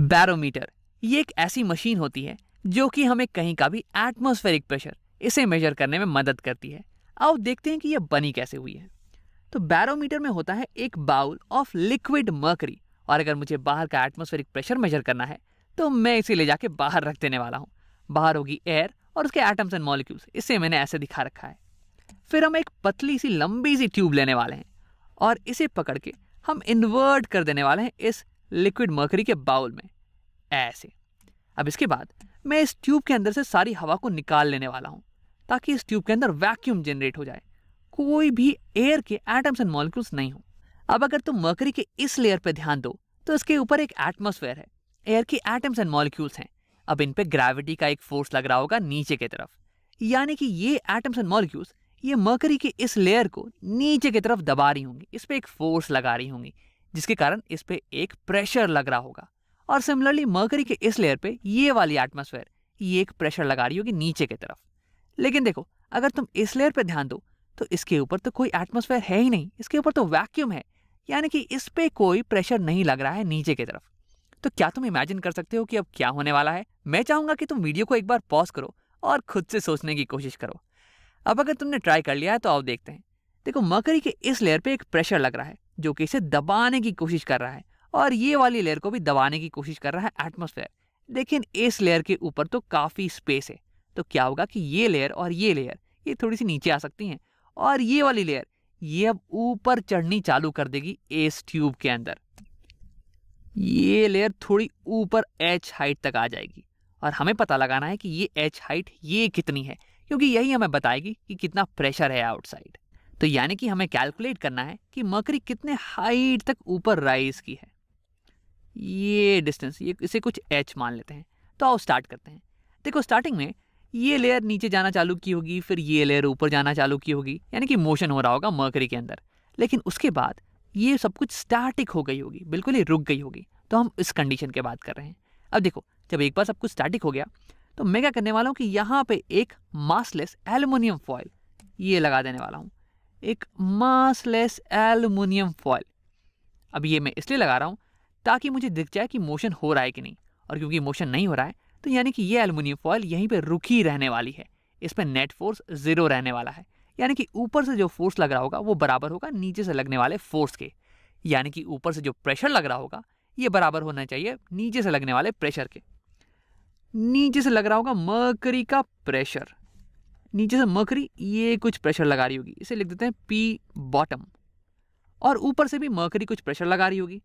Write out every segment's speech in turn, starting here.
barometer ये एक ऐसी मशीन होती है जो कि हमें कहीं का भी एटमोस्फेरिक प्रेशर इसे मेजर करने में मदद करती है आओ देखते हैं कि यह बनी कैसे हुई है तो बैरोमीटर में होता है एक बाउल ऑफ लिक्विड मर्करी और अगर मुझे बाहर का एटमोस्फेरिक प्रेशर मेजर करना है तो मैं इसे ले जाके बाहर रख देने वाला हूँ बाहर होगी एयर और उसके एटम्स एंड मॉलिक्यूल्स इसे मैंने ऐसे दिखा रखा है फिर हम एक पतली सी लंबी सी ट्यूब लेने वाले हैं और इसे पकड़ के हम इन्वर्ट कर देने वाले हैं इस लिक्विड मर्करी के बाउल में ऐसे अब इसके बाद मैं इस ट्यूब के अंदर से सारी हवा को निकाल लेने वाला हूँ ताकि इस ट्यूब के अंदर वैक्यूम जनरेट हो जाए कोई भी एयर के एटम्स एंड मॉलिक्यूल्स नहीं हो अब अगर तुम मर्करी के इस लेयर पर ध्यान दो तो इसके ऊपर एक एटमोसफेयर है एयर के एटम्स एंड मॉलिक्यूल्स हैं अब इन पर ग्रेविटी का एक फोर्स लग रहा होगा नीचे की तरफ यानी कि ये एटम्स एंड मॉलिक्यूल्स ये मर्करी के इस लेयर को नीचे की तरफ दबा रही होंगी इस पर एक फोर्स लगा रही होंगी जिसके कारण इस पर एक प्रेशर लग रहा होगा और सिमिलरली मर्करी के इस लेयर पे ये वाली एटमोसफेयर ये एक प्रेशर लगा रही होगी नीचे की तरफ लेकिन देखो अगर तुम इस लेयर पे ध्यान दो तो इसके ऊपर तो कोई एटमोसफेयर है ही नहीं इसके ऊपर तो वैक्यूम है यानी कि इस पर कोई प्रेशर नहीं लग रहा है नीचे की तरफ तो क्या तुम इमेजिन कर सकते हो कि अब क्या होने वाला है मैं चाहूंगा कि तुम वीडियो को एक बार पॉज करो और खुद से सोचने की कोशिश करो अब अगर तुमने ट्राई कर लिया है तो आओ देखते हैं देखो मकरी के इस लेयर पे एक प्रेशर लग रहा है जो कि इसे दबाने की कोशिश कर रहा है और ये वाली लेयर को भी दबाने की कोशिश कर रहा है एटमोसफेयर लेकिन इस लेयर के ऊपर तो काफ़ी स्पेस है तो क्या होगा कि ये लेयर और ये लेयर ये थोड़ी सी नीचे आ सकती हैं और ये वाली लेयर ये अब ऊपर चढ़नी चालू कर देगी इस ट्यूब के अंदर ये लेयर थोड़ी ऊपर एच हाइट तक आ जाएगी और हमें पता लगाना है कि ये एच हाइट ये कितनी है क्योंकि यही हमें बताएगी कि कितना प्रेशर है आउटसाइड तो यानी कि हमें कैलकुलेट करना है कि मकरी कितने हाइट तक ऊपर राइज की है ये डिस्टेंस ये इसे कुछ एच मान लेते हैं तो आओ स्टार्ट करते हैं देखो स्टार्टिंग में ये लेयर नीचे जाना चालू की होगी फिर ये लेयर ऊपर जाना चालू की होगी यानी कि मोशन हो रहा होगा मकरी के अंदर लेकिन उसके बाद ये सब कुछ स्टार्टिक हो गई होगी बिल्कुल ही रुक गई होगी तो हम इस कंडीशन के बात कर रहे हैं अब देखो जब एक बार सब कुछ स्टार्टिक हो गया तो मैं क्या करने वाला हूँ कि यहाँ पे एक मासलेस एलुमिनियम फॉयल ये लगा देने वाला हूँ एक मासलेस एलुमिनियम फॉयल अब ये मैं इसलिए लगा रहा हूँ ताकि मुझे दिख जाए कि मोशन हो रहा है कि नहीं और क्योंकि मोशन नहीं हो रहा है तो यानी कि ये एलुमिनियम फॉयल यहीं पर रुकी रहने वाली है इस पर नेट फोर्स ज़ीरो रहने वाला है यानी कि ऊपर से जो फोर्स लग रहा होगा वो बराबर होगा नीचे से लगने वाले फोर्स के यानी कि ऊपर से जो प्रेशर लग रहा होगा ये बराबर होना चाहिए नीचे से लगने वाले प्रेशर के नीचे से लग रहा होगा मकरी का प्रेशर नीचे से मर्करी ये कुछ प्रेशर लगा रही होगी इसे लिख देते हैं पी बॉटम और ऊपर से भी मर्करी कुछ प्रेशर लगा रही होगी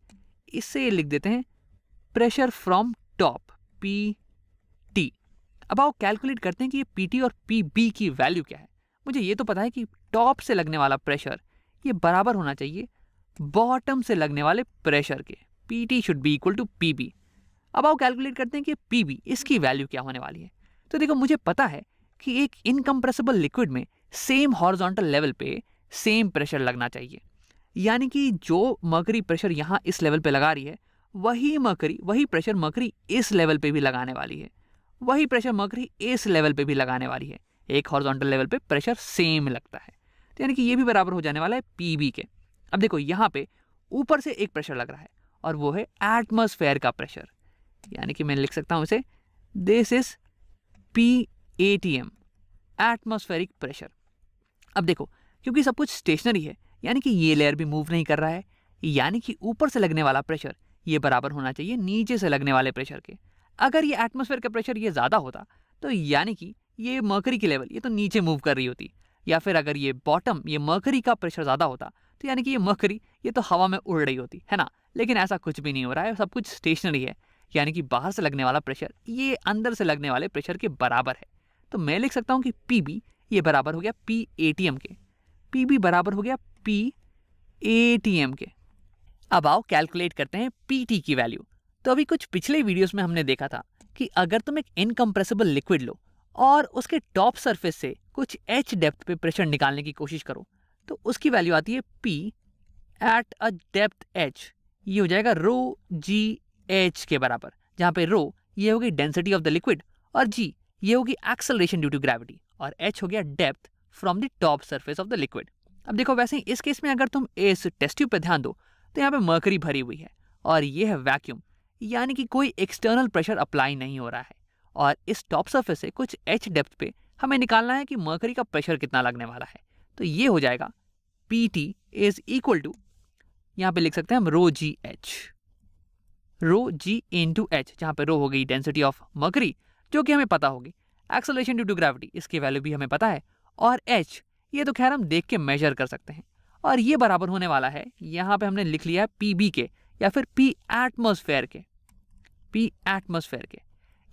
इसे लिख देते हैं pressure from top P T अब आओ कैलकुलेट करते हैं कि ये पी टी और पी बी की वैल्यू क्या है मुझे ये तो पता है कि टॉप से लगने वाला प्रेशर ये बराबर होना चाहिए बॉटम से लगने वाले प्रेशर के P T should be equal to P B अब आओ कैलकुलेट करते हैं कि पी बी इसकी वैल्यू क्या होने वाली है तो देखो मुझे पता है कि एक इनकम्प्रेसिबल लिक्विड में सेम हॉर्जोंटल लेवल पे सेम प्रेशर लगना चाहिए यानी कि जो मकरी प्रेशर यहाँ इस लेवल पे लगा रही है वही मकरी वही प्रेशर मकरी इस लेवल पे भी लगाने वाली है वही प्रेशर मकरी इस लेवल पे भी लगाने वाली है एक हॉर्जोंटल लेवल पे प्रेशर सेम लगता है तो यानी कि ये भी बराबर हो जाने वाला है पी के अब देखो यहाँ पे ऊपर से एक प्रेशर लग रहा है और वो है एटमोसफेयर का प्रेशर यानी कि मैं लिख सकता हूँ इसे this is P A T M atmospheric pressure अब देखो क्योंकि सब कुछ स्टेशनरी है यानी कि ये लेयर भी मूव नहीं कर रहा है यानी कि ऊपर से लगने वाला प्रेशर ये बराबर होना चाहिए नीचे से लगने वाले प्रेशर के अगर ये एटमोसफेयर का प्रेशर ये ज़्यादा होता तो यानी कि ये मर्करी की लेवल ये तो नीचे मूव कर रही होती या फिर अगर ये बॉटम ये मर्करी का प्रेशर ज़्यादा होता तो यानी कि ये मर्करी ये तो हवा में उड़ रही होती है ना लेकिन ऐसा कुछ भी नहीं हो रहा है सब कुछ स्टेशनरी है यानी कि बाहर से लगने वाला प्रेशर ये अंदर से लगने वाले प्रेशर के बराबर है तो मैं लिख सकता हूँ कि पी बी ये बराबर हो गया पी ए टी एम के पी बी बराबर हो गया पी ए टी एम के अब आओ कैलकुलेट करते हैं पी टी की वैल्यू तो अभी कुछ पिछले वीडियोस में हमने देखा था कि अगर तुम एक इनकम्प्रेसिबल लिक्विड लो और उसके टॉप सरफेस से कुछ एच डेप्थ पे प्रेशर निकालने की कोशिश करो तो उसकी वैल्यू आती है P at a depth H ये हो जाएगा रो जी एच के बराबर जहाँ पे रो ये होगी डेंसिटी ऑफ द लिक्विड और जी ये होगी एक्सलेशन ड्यू टू ग्रेविटी और एच हो गया depth from the top surface of the liquid अब देखो वैसे ही इस केस में अगर तुम इस टेस्ट्यूब पर ध्यान दो तो यहाँ पे मर्करी भरी हुई है और ये है वैक्यूम यानी कि कोई एक्सटर्नल प्रेशर अप्लाई नहीं हो रहा है और इस टॉप सर्फेस से कुछ एच डेप्थ पे हमें निकालना है कि मर्करी का प्रेशर कितना लगने वाला है तो ये हो जाएगा P T is equal to यहाँ पे लिख सकते हैं हम rho g H rho g into H जहाँ पे रो हो गई डेंसिटी ऑफ मर्करी जो कि हमें पता होगी एक्सलेशन ड्यू टू ग्रेविटी इसकी वैल्यू भी हमें पता है और एच ये तो खैर हम देख के मेजर कर सकते हैं और ये बराबर होने वाला है यहाँ पे हमने लिख लिया है पी बी के या फिर पी एटमोसफेयर के पी एटमोसफेयर के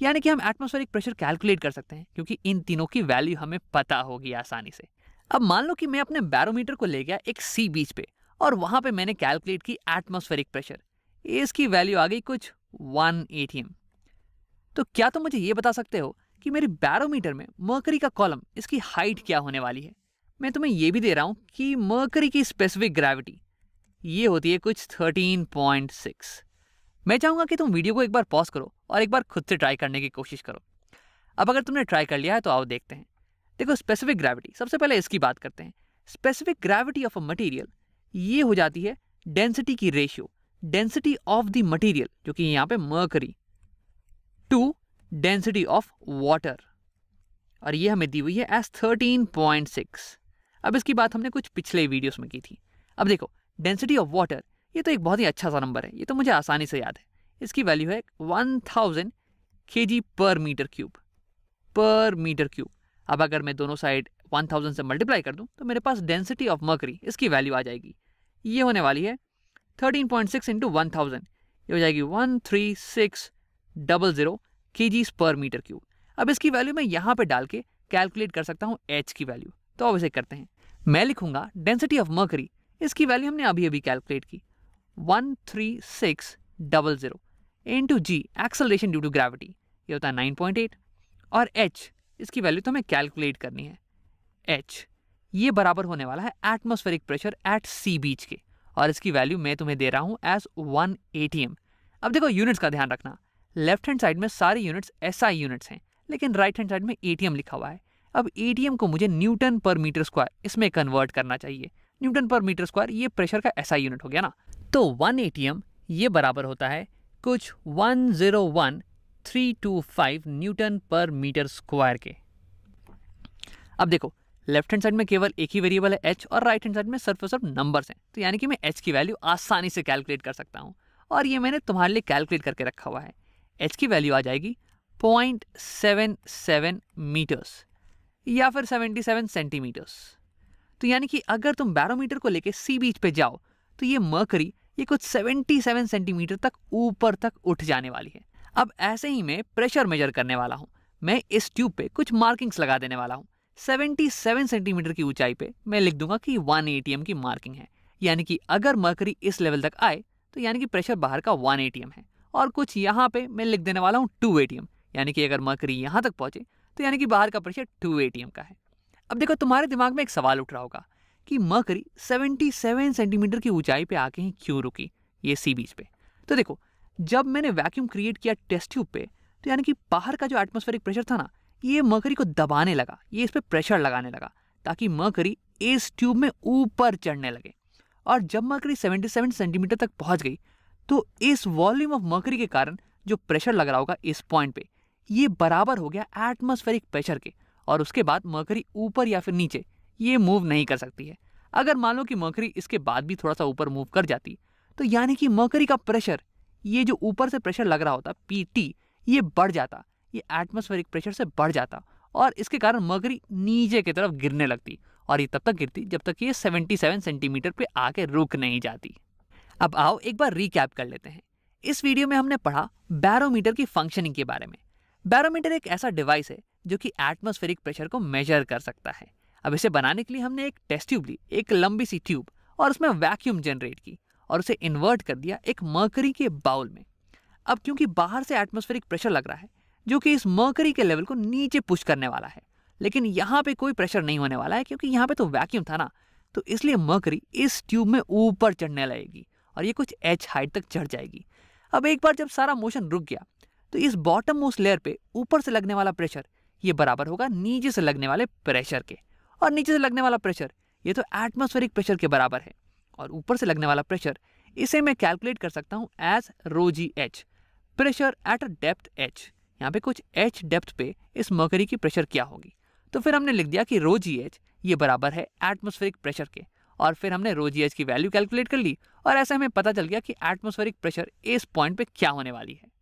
यानी कि हम एटमोसफेरिक प्रेशर कैलकुलेट कर सकते हैं क्योंकि इन तीनों की वैल्यू हमें पता होगी आसानी से अब मान लो कि मैं अपने बैरोमीटर को ले गया एक सी बीच पे और वहाँ पे मैंने कैलकुलेट की एटमोसफेरिक प्रेशर इसकी वैल्यू आ गई कुछ वन एटीएम तो क्या तुम मुझे ये बता सकते हो कि मेरी बैरोमीटर में मर्करी का कॉलम इसकी हाइट क्या होने वाली है मैं तुम्हें ये भी दे रहा हूँ कि मर्करी की स्पेसिफिक ग्रेविटी ये होती है कुछ 13.6 मैं चाहूँगा कि तुम वीडियो को एक बार पॉज करो और एक बार खुद से ट्राई करने की कोशिश करो अब अगर तुमने ट्राई कर लिया है तो आओ देखते हैं देखो स्पेसिफिक ग्रेविटी सबसे पहले इसकी बात करते हैं specific gravity of a material ये हो जाती है डेंसिटी की ratio density of the material जो कि यहाँ पे mercury to density of water और ये हमें दी हुई है एस सिक्स अब इसकी बात हमने कुछ पिछले वीडियोस में की थी अब देखो डेंसिटी ऑफ वाटर ये तो एक बहुत ही अच्छा सा नंबर है ये तो मुझे आसानी से याद है इसकी वैल्यू है वन थाउजेंड के पर मीटर क्यूब पर मीटर क्यूब अब अगर मैं दोनों साइड थाउजेंड से मल्टीप्लाई कर दूं तो मेरे पास डेंसिटी ऑफ मकरी इसकी वैल्यू आ जाएगी ये होने वाली है thirteen point six into one thousand ये हो जाएगी one three six double zero K G पर मीटर क्यूब अब इसकी वैल्यू मैं यहाँ पे डाल के कैलकुलेट कर सकता हूँ एच की वैल्यू तो अब इसे करते हैं मैं लिखूंगा डेंसिटी ऑफ मकरी इसकी वैल्यू हमने अभी अभी कैलकुलेट की one three six double zero into g acceleration due to gravity ये होता है नाइन पॉइंट एट और एच इसकी वैल्यू तो हमें कैलकुलेट करनी है एच ये बराबर होने वाला है atmospheric pressure at sea beach के और इसकी वैल्यू मैं तुम्हें दे रहा हूँ एज वन ए अब देखो यूनिट्स का ध्यान रखना लेफ्ट हैंड साइड में सारे यूनिट्स एस SI यूनिट्स हैं लेकिन राइट हैंड साइड में ए लिखा हुआ है अब ए को मुझे न्यूटन पर मीटर स्क्वायर इसमें कन्वर्ट करना चाहिए न्यूटन पर मीटर स्क्वायर ये प्रेशर का ऐसा SI यूनिट हो गया ना तो वन ए ये बराबर होता है कुछ one zero one three two five newton per metre square के अब देखो लेफ्ट हैंड साइड में केवल एक ही वेरिएबल है एच और राइट हैंड साइड में सर्फ सर्फ नंबर्स हैं तो यानी कि मैं एच की वैल्यू आसानी से कैलकुलेट कर सकता हूँ और ये मैंने तुम्हारे लिए कैलकुलेट करके रखा हुआ है एच की वैल्यू आ जाएगी पॉइंट सेवन सेवन मीटर्स या फिर सेवेंटी सेवन सेंटीमीटर्स तो यानी कि अगर तुम बैरोमीटर को लेके सी बीच पे जाओ तो ये मर्करी ये कुछ सेवेंटी सेवन सेंटीमीटर तक ऊपर तक उठ जाने वाली है अब ऐसे ही मैं प्रेशर मेजर करने वाला हूँ मैं इस ट्यूब पे कुछ मार्किंग्स लगा देने वाला हूँ 77 सेंटीमीटर की ऊंचाई पे मैं लिख दूंगा कि 1 एटीएम की मार्किंग है यानी कि अगर मर्करी इस लेवल तक आए तो यानी कि प्रेशर बाहर का 1 एटीएम है और कुछ यहाँ पे मैं लिख देने वाला हूँ टू ए यानी कि अगर मकरी यहाँ तक पहुँचे तो यानी कि बाहर का प्रेशर टू ए का है अब देखो तुम्हारे दिमाग में एक सवाल उठ रहा होगा कि मकरी 77 सेंटीमीटर की ऊंचाई पे आके ही क्यों रुकी ये सी बीच पे तो देखो जब मैंने वैक्यूम क्रिएट किया टेस्ट ट्यूब पे तो यानी कि बाहर का जो एटमोस्फेरिक प्रेशर था ना ये मकरी को दबाने लगा ये इस पर प्रेशर लगाने लगा ताकि मकरी इस ट्यूब में ऊपर चढ़ने लगे और जब मकरी 77 सेंटीमीटर तक पहुंच गई तो इस वॉल्यूम ऑफ मर्करी के कारण जो प्रेशर लग रहा होगा इस पॉइंट पे ये बराबर हो गया एटमोस्फेरिक प्रेशर के और उसके बाद मर्करी ऊपर या फिर नीचे ये मूव नहीं कर सकती है अगर मान लो कि मर्करी इसके बाद भी थोड़ा सा ऊपर मूव कर जाती तो यानी कि मर्करी का प्रेशर ये जो ऊपर से प्रेशर लग रहा होता पी टी ये बढ़ जाता ये एटमोस्फेरिक प्रेशर से बढ़ जाता और इसके कारण मर्करी नीचे की तरफ गिरने लगती और ये तब तक गिरती जब तक ये 77 सेंटीमीटर पे आके रुक नहीं जाती अब आओ एक बार रिकैप कर लेते हैं इस वीडियो में हमने पढ़ा बैरोमीटर की फंक्शनिंग के बारे में बैरोमीटर एक ऐसा डिवाइस है जो कि एटमोस्फेरिक प्रेशर को मेजर कर सकता है अब इसे बनाने के लिए हमने एक टेस्ट ट्यूब ली एक लंबी सी ट्यूब और उसमें वैक्यूम जनरेट की और उसे इन्वर्ट कर दिया एक मर्करी के बाउल में अब क्योंकि बाहर से एटमोस्फेरिक प्रेशर लग रहा है जो कि इस मर्करी के लेवल को नीचे पुश करने वाला है लेकिन यहाँ पे कोई प्रेशर नहीं होने वाला है क्योंकि यहाँ पे तो वैक्यूम था ना तो इसलिए मर्करी इस ट्यूब में ऊपर चढ़ने लगेगी और ये कुछ एच हाइट तक चढ़ जाएगी अब एक बार जब सारा मोशन रुक गया तो इस बॉटम मोस्ट लेयर पे ऊपर से लगने वाला प्रेशर ये बराबर होगा नीचे से लगने वाले प्रेशर के और नीचे से लगने वाला प्रेशर ये तो एटमोस्फेरिक प्रेशर के बराबर है और ऊपर से लगने वाला प्रेशर इसे मैं कैलकुलेट कर सकता हूँ as rho g H pressure at a depth H यहाँ पे कुछ एच डेप्थ पे इस मकरी की प्रेशर क्या होगी तो फिर हमने लिख दिया कि रोजी एच ये बराबर है एटमोस्फेरिक प्रेशर के और फिर हमने रोजीएच e की वैल्यू कैलकुलेट कर ली और ऐसे हमें पता चल गया कि एटमोस्फेरिक प्रेशर इस पॉइंट पे क्या होने वाली है